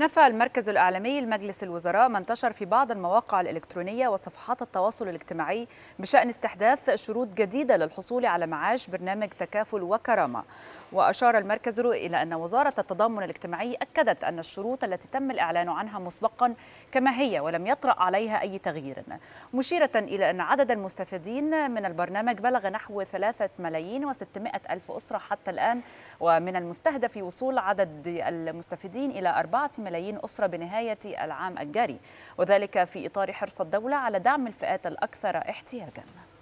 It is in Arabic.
نفى المركز الإعلامي لمجلس الوزراء ما انتشر في بعض المواقع الإلكترونية وصفحات التواصل الاجتماعي بشأن استحداث شروط جديدة للحصول على معاش برنامج تكافل وكرامة وأشار المركز إلى أن وزارة التضامن الاجتماعي أكدت أن الشروط التي تم الإعلان عنها مسبقا كما هي ولم يطرأ عليها أي تغيير مشيرة إلى أن عدد المستفيدين من البرنامج بلغ نحو 3 ملايين و600 ألف أسرة حتى الآن ومن المستهدف وصول عدد المستفيدين إلى 4 ملايين أسرة بنهاية العام الجاري وذلك في إطار حرص الدولة على دعم الفئات الأكثر احتياجاً